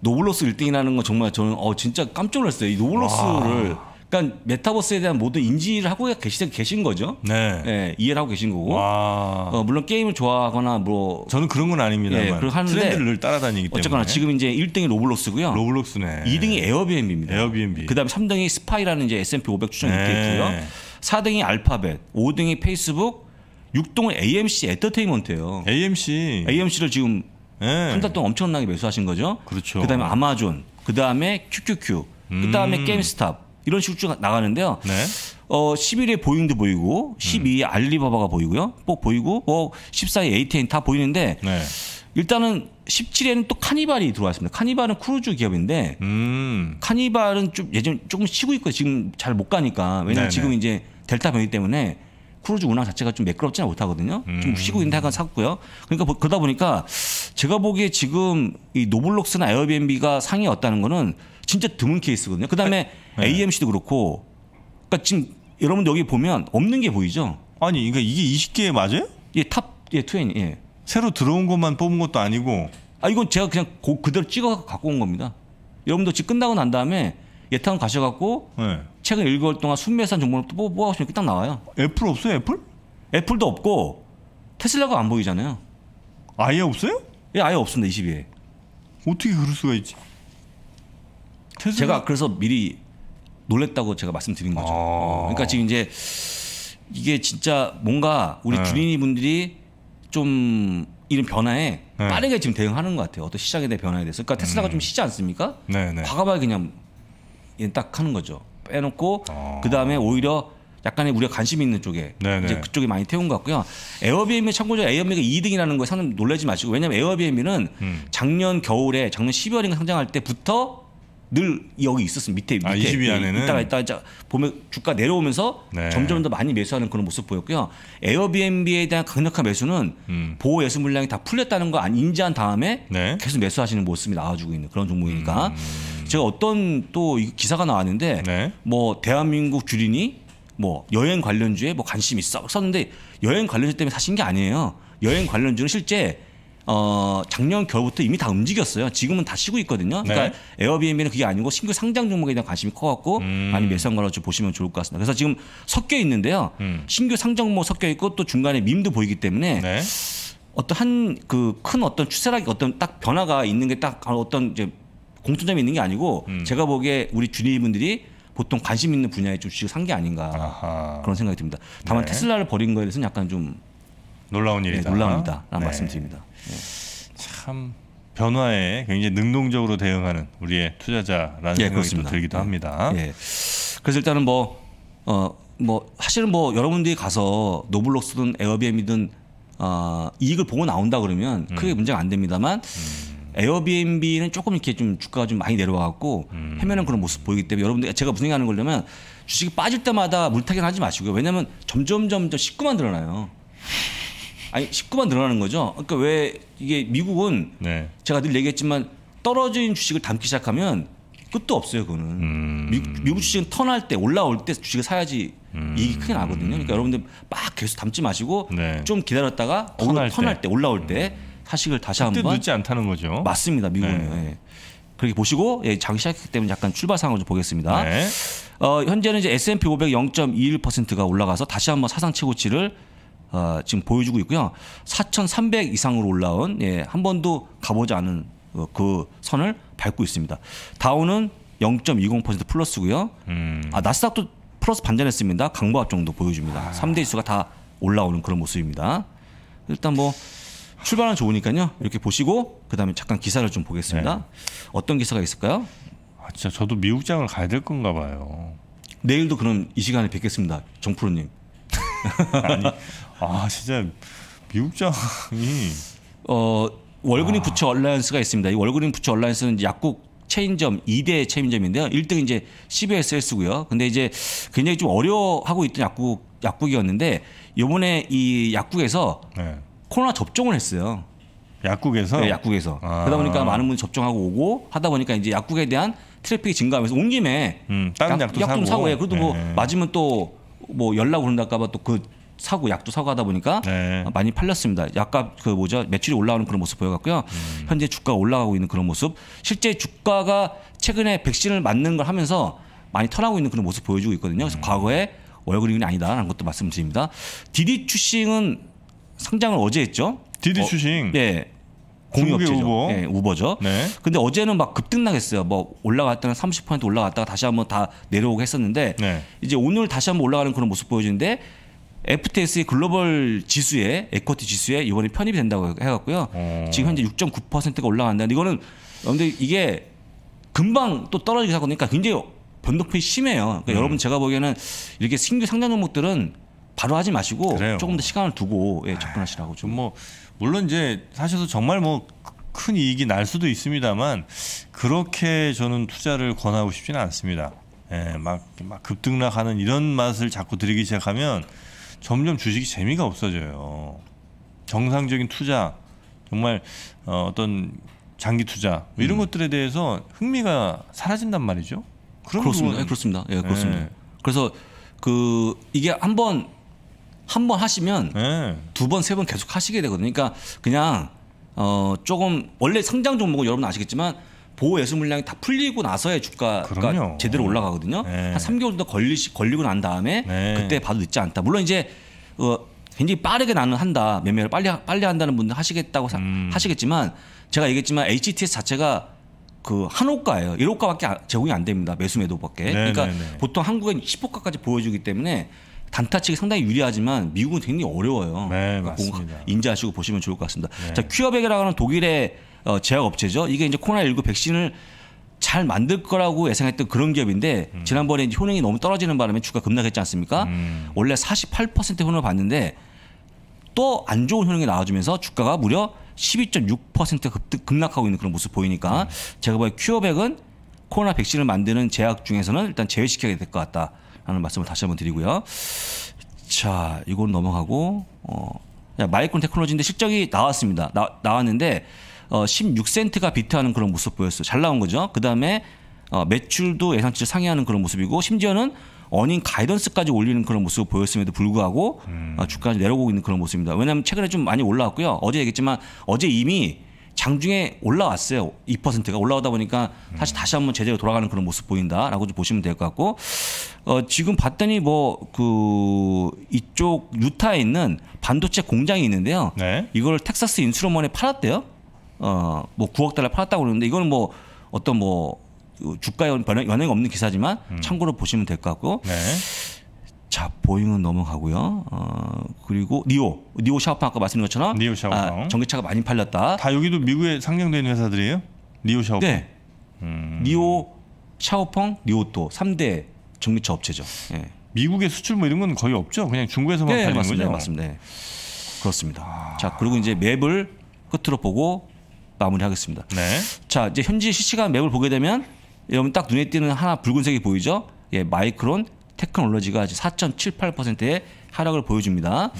노블로스 1등이라는 건 정말 저는 어 진짜 깜짝 놀랐어요. 이 노블로스를 와. 그러니까 메타버스에 대한 모든 인지를 하고 계시, 계신 거죠. 네. 네 이해를 하고 계신 거고. 어, 물론 게임을 좋아하거나 뭐 저는 그런 건 아닙니다만. 예, 그걸 하는데 트렌드를 따라다니기 때문에. 어쨌거나 지금 이제 1등이 로블록스고요. 로블록스네. 2등이 에어비앤비입니다. 에어비앤비. 그다음에 3등이 스파이라는 이제 S&P 500추천 이렇게 네. 있고요. 4등이 알파벳, 5등이 페이스북, 6등은 AMC 엔터테인먼트예요. AMC. AMC를 지금 네. 한달 동안 엄청나게 매수하신 거죠. 그렇죠. 그다음에 아마존, 그다음에 QQQ, 그다음에 음. 게임스탑 이런 식으로 쭉 나가는데요. 네. 어 11위에 보잉도 보이고 12위에 음. 알리바바가 보이고요. 뭐 보이고 뭐 14위에 에이텐 다 보이는데 네. 일단은 17위에는 또 카니발이 들어왔습니다. 카니발은 크루즈 기업인데 음. 카니발은 좀 예전 조금 쉬고 있고 지금 잘 못 가니까 왜냐면 지금 이제 델타 변이 때문에 크루즈 운항 자체가 좀 매끄럽지는 못하거든요. 음. 좀 쉬고 있는데 약간 샀고요. 그러니까 그러다 보니까 제가 보기에 지금 이 노블록스나 에어비앤비가 상이 왔다는 거는 진짜 드문 케이스거든요. 그다음에 아, 네. AMC도 그렇고 그러니까 지금 여러분들 여기 보면 없는 게 보이죠? 아니 그러니까 이게 20개 맞아요? 예, 탑 예, 투엔 예. 새로 들어온 것만 뽑은 것도 아니고 아 이건 제가 그냥 고, 그대로 찍어 갖고 온 겁니다. 여러분들 지금 끝나고 난 다음에 예탕 가셔 갖고 네. 최근 1개월 동안 순매산한 정보를 또 뽑아 가시면딱 나와요. 애플 없어요, 애플? 애플도 없고 테슬라가 안 보이잖아요. 아예 없어요? 예, 아예 없습니다. 2 2에 어떻게 그럴 수가 있지? 최순... 제가 그래서 미리 놀랬다고 제가 말씀드린 거죠. 아... 어, 그러니까 지금 이제 이게 진짜 뭔가 우리 네. 주린이 분들이 좀 이런 변화에 네. 빠르게 지금 대응하는 것 같아요. 어떤 시장에 대한 변화에 대해서. 그러니까 테슬라가 음. 좀 쉬지 않습니까? 네네. 네. 과감하게 그냥 딱 하는 거죠. 빼놓고 아... 그 다음에 오히려 약간의 우리가 관심 있는 쪽에 네네. 네. 이제 그쪽에 많이 태운 것 같고요. 에어비앤비 참고로 적으 에어비앤비가 2등이라는 거에 상당히 놀라지 마시고 왜냐하면 에어비앤비는 음. 작년 겨울에 작년 12월인가 상장할 때부터 늘 여기 있었음 밑에 밑에 아, 20위 안에는 있다가 네, 있다가 이제 보면 주가 내려오면서 네. 점점 더 많이 매수하는 그런 모습 보였고요. 에어비앤비에 대한 강력한 매수는 음. 보호 예수 물량이 다 풀렸다는 거 인지한 다음에 네. 계속 매수하시는 모습이 나와주고 있는 그런 종목이니까 음. 제가 어떤 또 기사가 나왔는데 네. 뭐 대한민국 주린이 뭐 여행 관련주에 뭐 관심 있어 썼는데 여행 관련주 때문에 사신 게 아니에요. 여행 관련주는 실제 어, 작년 겨울부터 이미 다 움직였어요. 지금은 다 쉬고 있거든요. 네. 그러니까 에어비앤비는 그게 아니고 신규 상장 종목에 대한 관심이 커갖고 음. 많이 매수한 거로좀 보시면 좋을 것 같습니다. 그래서 지금 섞여 있는데요. 음. 신규 상장 종목 섞여 있고 또 중간에 밈도 보이기 때문에 네. 어떤 한그 큰 어떤 추세라기 어떤 딱 변화가 있는 게 딱 어떤 이제 공통점이 있는 게 아니고 음. 제가 보기에 우리 주니분들이 보통 관심 있는 분야에 주식을 산 게 아닌가 아하. 그런 생각이 듭니다. 다만 네. 테슬라를 버린 거에 대해서는 약간 좀 놀라운 네, 일이다. 네, 놀라운이다라는 말씀드립니다. 네. 참 변화에 굉장히 능동적으로 대응하는 우리의 투자자라는 예, 생각이 또 들기도 예. 합니다. 예. 그래서 일단은 뭐, 어, 뭐, 사실은 뭐 여러분들이 가서 노블록스든 에어비앤비든 어, 이익을 보고 나온다 그러면 음. 크게 음. 문제가 안 됩니다만 음. 에어비앤비는 조금 이렇게 좀 주가가 좀 많이 내려와갖고 음. 헤매는 그런 모습 보이기 때문에 여러분들 제가 무슨 얘기하는 거냐면 주식이 빠질 때마다 물타기는 하지 마시고요. 왜냐하면 점점 점점 식구만 늘어나요. 아니 19만 늘어나는 거죠. 그러니까 왜 이게 미국은 네. 제가 늘 얘기했지만 떨어진 주식을 담기 시작하면 끝도 없어요. 그거는 음. 미국, 미국, 주식은 턴할 때 올라올 때 주식을 사야지 음. 이익이 크게 나거든요. 그러니까 여러분들 막 계속 담지 마시고 네. 좀 기다렸다가 턴할, 턴할 때. 때. 올라올 때 사식을 음. 다시 한번 늦지 않다는 거죠. 맞습니다. 미국은 네. 예. 그렇게 보시고 예, 자기 시작했기 때문에 약간 출발 상황을 좀 보겠습니다. 네. 어, 현재는 이제 S&P 500 0.21%가 올라가서 다시 한 번 사상 최고치를 어, 지금 보여주고 있고요. 4,300 이상으로 올라온 예, 한 번도 가보지 않은 어, 그 선을 밟고 있습니다. 다우는 0.20% 플러스고요. 음. 아 나스닥도 플러스 반전했습니다. 강보합 정도 보여줍니다. 아. 3대 지수가 다 올라오는 그런 모습입니다. 일단 뭐 출발은 좋으니까요. 이렇게 보시고 그다음에 잠깐 기사를 좀 보겠습니다. 네. 어떤 기사가 있을까요? 아 진짜 저도 미국장을 가야 될 건가 봐요. 내일도 그럼 이 시간에 뵙겠습니다. 정프로님. 아니 아 진짜 미국장이 어 월그린 아. 부츠 얼라이언스가 있습니다. 이 월그린 부츠 얼라이언스는 약국 체인점 2대 체인점인데요. 1등 이제 CBSS고요. 근데 이제 굉장히 좀 어려워하고 있던 약국 약국이었는데 요번에 이 약국에서 네. 코로나 접종을 했어요. 약국에서? 네, 약국에서. 아. 그러다 보니까 많은 분이 접종하고 오고 하다 보니까 이제 약국에 대한 트래픽이 증가하면서 온 김에 음, 다른 약, 약도, 약도 사고, 사고 해. 그래도 뭐 네. 뭐 맞으면 또 뭐 연락 오 온다까봐 또그 사고 약도 사고 하다 보니까 네. 많이 팔렸습니다. 약간 그 뭐죠 매출이 올라오는 그런 모습 보여갖고요. 음. 현재 주가가 올라가고 있는 그런 모습. 실제 주가가 최근에 백신을 맞는 걸 하면서 많이 털하고 있는 그런 모습 보여주고 있거든요. 그래서 음. 과거에 월그린이 아니다라는 것도 말씀드립니다. 디디 추싱은 상장을 어제 했죠. 디디 추싱. 어, 네. 공유업체죠. 우버. 네, 우버죠. 네. 근데 어제는 막급등나겠어요뭐 올라갔다가 30% 올라갔다가 다시 한번 다 내려오고 했었는데 네. 이제 오늘 다시 한번 올라가는 그런 모습 보여주는데 FTSE 글로벌 지수에 에코티 지수에 이번에 편입이 된다고 해갖고요. 어. 지금 현재 6.9%가 올라간다는데 이거는 근데 이게 금방 또 떨어지기 하거니까 굉장히 변동폭이 심해요. 그러니까 음. 여러분 제가 보기에는 이렇게 신규 상장 종목들은 바로 하지 마시고 그래요. 조금 더 시간을 두고 예, 아, 접근하시라고 좀 뭐 물론 이제 사실도 정말 뭐 큰 이익이 날 수도 있습니다만 그렇게 저는 투자를 권하고 싶지는 않습니다. 예, 막, 막 급등락하는 이런 맛을 자꾸 드리기 시작하면 점점 주식이 재미가 없어져요. 정상적인 투자, 정말 어, 떤 장기 투자 뭐 이런 음. 것들에 대해서 흥미가 사라진단 말이죠. 그렇습니다. 예, 그렇습니다. 예, 예. 그렇습니다. 예. 그래서 그 이게 한번 한번 하시면 예. 두번 세 번 계속 하시게 되거든요. 그러니까 그냥 어 조금 원래 성장 종목은 여러분 아시겠지만 보호 예수 물량이 다 풀리고 나서의 주가가 그럼요. 제대로 올라가거든요. 네. 한 3개월 정도 걸리, 걸리고 난 다음에 네. 그때 봐도 늦지 않다. 물론 이제 어, 굉장히 빠르게 나는 한다. 매매를 빨리 빨리 한다는 분들 하시겠다고 음. 하시겠지만 제가 얘기했지만 HTS 자체가 그 한호가예요. 1호가밖에 제공이 안 됩니다. 매수 매도밖에. 네, 그러니까 네, 네. 보통 한국은 10호가까지 보여주기 때문에 단타 치기 상당히 유리하지만 미국은 굉장히 어려워요. 네, 그러니까 맞습니다. 인지하시고 보시면 좋을 것 같습니다. 네. 자, 퀴어백이라고 하는 독일의 어, 제약업체죠. 이게 이제 코로나19 백신을 잘 만들 거라고 예상했던 그런 기업인데 음. 지난번에 이제 효능이 너무 떨어지는 바람에 주가 급락했지 않습니까? 음. 원래 48% 효능을 봤는데 또 안 좋은 효능이 나와주면서 주가가 무려 12.6% 급락하고 있는 그런 모습 보이니까 음. 제가 봐요 에 큐어백은 코로나 백신을 만드는 제약 중에서는 일단 제외시켜야 될 것 같다라는 말씀을 다시 한번 드리고요. 자, 이건 넘어가고 어, 마이크론 테크놀로지인데 실적이 나왔습니다. 나, 나왔는데 어, 16센트가 비트하는 그런 모습 보였어요. 잘 나온 거죠. 그 다음에 어, 매출도 예상치를 상회하는 그런 모습이고 심지어는 어닝 가이던스까지 올리는 그런 모습을 보였음에도 불구하고 음. 어, 주가가 내려오고 있는 그런 모습입니다. 왜냐하면 최근에 좀 많이 올라왔고요. 어제 얘기했지만 어제 이미 장중에 올라왔어요. 2%가 올라오다 보니까 다시 다시 한번 제대로 돌아가는 그런 모습 보인다라고 좀 보시면 될 것 같고 어, 지금 봤더니 뭐 그 이쪽 유타에 있는 반도체 공장이 있는데요. 네. 이걸 텍사스 인수로먼에 팔았대요. 어뭐 9억 달러 팔았다고 그러는데 이거는 뭐 어떤 뭐 주가에 연행 없는 기사지만 음. 참고로 보시면 될 것 같고. 네. 자 보잉은 넘어가고요. 어 그리고 니오, 니오 샤오팡 아까 말씀드린 것처럼 니오 샤오팡 아, 전기차가 많이 팔렸다. 다 여기도 미국에 상장된 회사들이에요? 니오 샤오팡. 네. 음. 니오 샤오펑, 니오토 3대 전기차 업체죠. 예. 미국의 수출 뭐 이런 건 거의 없죠. 그냥 중국에서만 네, 팔리는 맞습니다. 거죠. 맞습니다. 네. 그렇습니다. 아... 자 그리고 이제 맵을 끝으로 보고 마무리하겠습니다. 네. 자 이제 현지 실시간 맵을 보게 되면 여러분 딱 눈에 띄는 하나 붉은색이 보이죠? 예, 마이크론 테크놀로지가 4.78%의 하락을 보여줍니다. 음.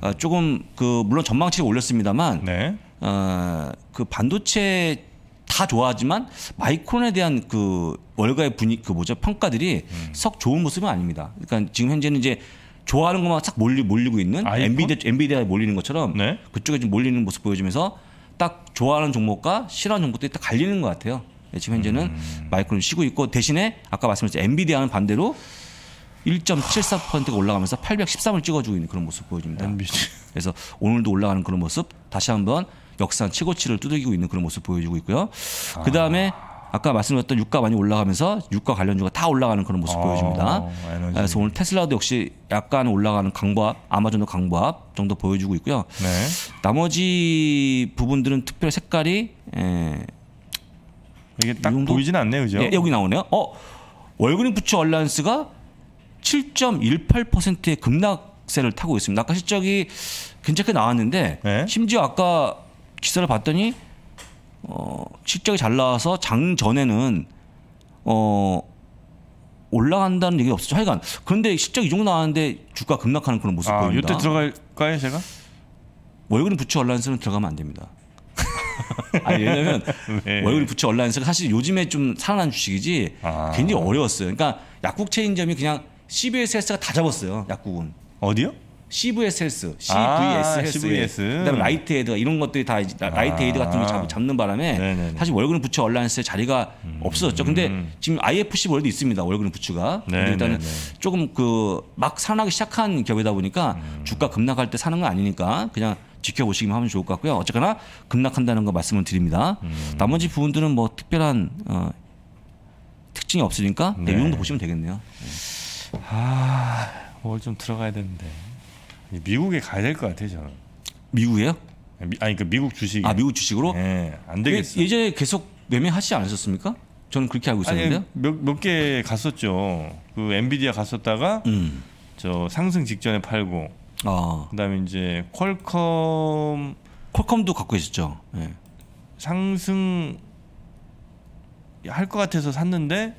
아, 조금 그 물론 전망치를 올렸습니다만 네. 어, 그 반도체 다 좋아하지만 마이크론에 대한 그 월가의 분위그 뭐죠 평가들이 음. 석 좋은 모습은 아닙니다. 그러니까 지금 현재는 이제 좋아하는 것만 싹 몰리, 몰리고 있는 엔비디아, 엔비디아에 몰리는 것처럼 네. 그쪽에 좀 몰리는 모습 보여주면서 딱 좋아하는 종목과 싫어하는 종목들이 딱 갈리는 것 같아요. 네, 지금 현재는 음. 마이크론 쉬고 있고 대신에 아까 말씀드린 엔비디아는 반대로 1.74%가 올라가면서 813을 찍어주고 있는 그런 모습 보여줍니다. 엔비디. 그래서 오늘도 올라가는 그런 모습 다시 한번 역산 최고치를 두들기고 있는 그런 모습 보여주고 있고요. 그 다음에 아. 아까 말씀드렸던 유가 많이 올라가면서 유가 관련주가 다 올라가는 그런 모습 아, 보여줍니다. 에너지. 그래서 오늘 테슬라도 역시 약간 올라가는 강보합, 아마존도 강보합 정도 보여주고 있고요. 네. 나머지 부분들은 특별 색깔이 에, 예. 이게 딱 보이진 않네요, 그죠? 예, 여기 나오네요. 어, 월그린 부츠 얼란스가 7.18%의 급락세를 타고 있습니다. 아까 실적이 괜찮게 나왔는데 네? 심지어 아까 기사를 봤더니 어, 실적이 잘 나와서 장 전에는 어, 올라간다는 얘기 가 없었죠. 하여간 그런데 실적 이이 정도 나왔는데 주가 급락하는 그런 모습 아, 보입니다. 이때 들어갈까요, 제가? 월급이 부채 얼인스는 들어가면 안 됩니다. 아니 왜냐면 네. 월급 부채 얼인스가 사실 요즘에 좀 살아난 주식이지 아. 굉장히 어려웠어요. 그러니까 약국 체인점이 그냥 CBSS가 다 잡았어요. 약국은. 어디요? CVS 헬스, CVS 아, 헬스, CVS. 그다음에 라이트 에드 이런 것들이 다 라이트 에드 아. 같은 걸 잡는 바람에 네네네. 사실 월급을 부츠 얼라이언스에 자리가 음. 없어졌죠. 근데 지금 IFC 월드 있습니다. 월급램 부츠가 네네네. 일단은 조금 그막 살아나기 시작한 기업이다 보니까 음. 주가 급락할 때 사는 건 아니니까 그냥 지켜보시기만 하면 좋을 것 같고요. 어쨌거나 급락한다는 거 말씀을 드립니다. 음. 나머지 부분들은 뭐 특별한 어, 특징이 없으니까 네. 내용도 보시면 되겠네요. 네. 아, 뭘좀 들어가야 되는데. 미국에 가야 될 것 같아요 저는. 미국에요? 아, 아니 그 미국 주식. 아 미국 주식으로? 네, 안 그 되겠어. 예, 전에 계속 매매하지 않으셨습니까? 저는 그렇게 알고 있었는데. 몇몇 개 갔었죠. 그 엔비디아 갔었다가 음. 저 상승 직전에 팔고. 아. 그다음에 이제 퀄컴. 퀄컴도 갖고 있었죠. 네. 예. 상승 할 것 같아서 샀는데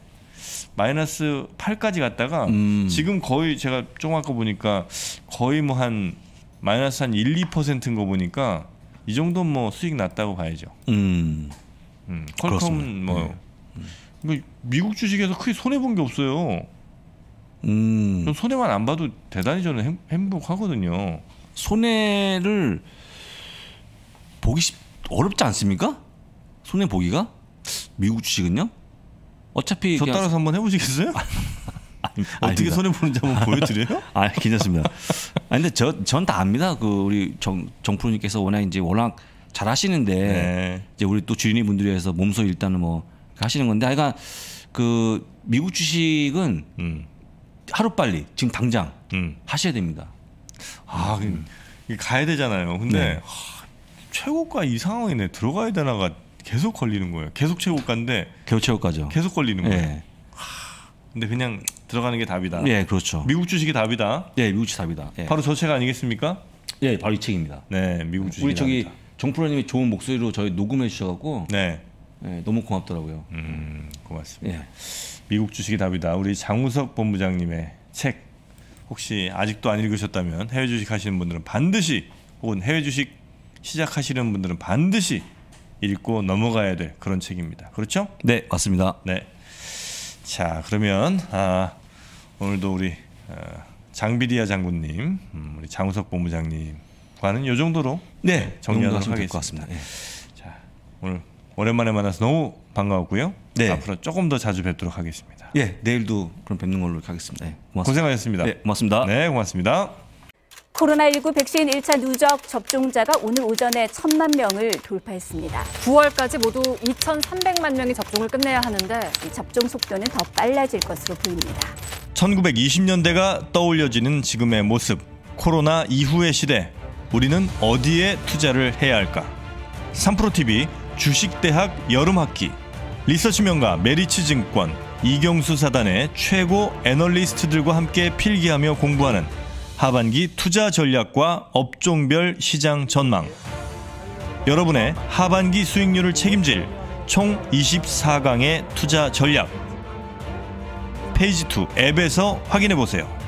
마이너스 8까지 갔다가 음. 지금 거의 제가 조금 아까 보니까 거의 뭐 한 마이너스 한 1, 2%인 거 보니까 이 정도는 뭐 수익 났다고 봐야죠. 음. 음. 퀄컴 뭐 네. 그러니까 미국 주식에서 크게 손해 본 게 없어요. 음. 손해만 안 봐도 대단히 저는 행복하거든요. 손해를 보기 쉽, 어렵지 않습니까? 손해 보기가 미국 주식은요? 어차피 저 따라서 한번 해보시겠어요? 어떻게 손해 보는지 한번 보여드려요? 아 괜찮습니다. 아 근데 저 전 다 압니다. 그 우리 정 정프로님께서 워낙 이제 워낙 잘 하시는데 네. 이제 우리 또 주인이 분들이 해서 몸소 일단은 뭐 하시는 건데 아이가 그러니까 그 미국 주식은 음. 하루빨리 지금 당장 음. 하셔야 됩니다. 아 음. 가야 되잖아요. 근데 네. 하, 최고가 이 상황이네 들어가야 되나가 계속 걸리는 거예요. 계속 최고가인데 계속 최고가죠. 계속 걸리는 거예요. 예. 근데 그냥 들어가는 게 답이다. 예, 그렇죠. 미국 주식이 답이다. 예, 미국 주식 답이다. 예. 바로 저 책 아니겠습니까? 예, 바로 이 책입니다. 네, 미국 주식. 우리 저기 정프로님이 좋은 목소리로 저희 녹음해 주셔갖고 네. 네, 너무 고맙더라고요. 음, 고맙습니다. 예. 미국 주식이 답이다. 우리 장우석 본부장님의 책 혹시 아직도 안 읽으셨다면 해외 주식 하시는 분들은 반드시 혹은 해외 주식 시작하시는 분들은 반드시 읽고 넘어가야 될 그런 책입니다. 그렇죠? 네, 맞습니다. 네. 자, 그러면 아, 오늘도 우리 아, 장비리아 장군님, 음, 우리 장우석 본부장님과는 요 정도로 네, 네 정리하도록 하겠습니다. 네. 자, 오늘 오랜만에 만나서 너무 반가웠고요. 네. 앞으로 조금 더 자주 뵙도록 하겠습니다. 예, 내일도 그럼 뵙는 걸로 하겠습니다. 네, 고생하셨습니다. 네, 고맙습니다. 네, 고맙습니다. 코로나19 백신 1차 누적 접종자가 오늘 오전에 1천만 명을 돌파했습니다. 9월까지 모두 2,300만 명이 접종을 끝내야 하는데 이 접종 속도는 더 빨라질 것으로 보입니다. 1920년대가 떠올려지는 지금의 모습. 코로나 이후의 시대. 우리는 어디에 투자를 해야 할까? 3프로TV 주식대학 여름학기 리서치명가 메리츠증권 이경수 사단의 최고 애널리스트들과 함께 필기하며 공부하는 하반기 투자 전략과 업종별 시장 전망. 여러분의 하반기 수익률을 책임질 총 24강의 투자 전략. 페이지 2 앱에서 확인해 보세요.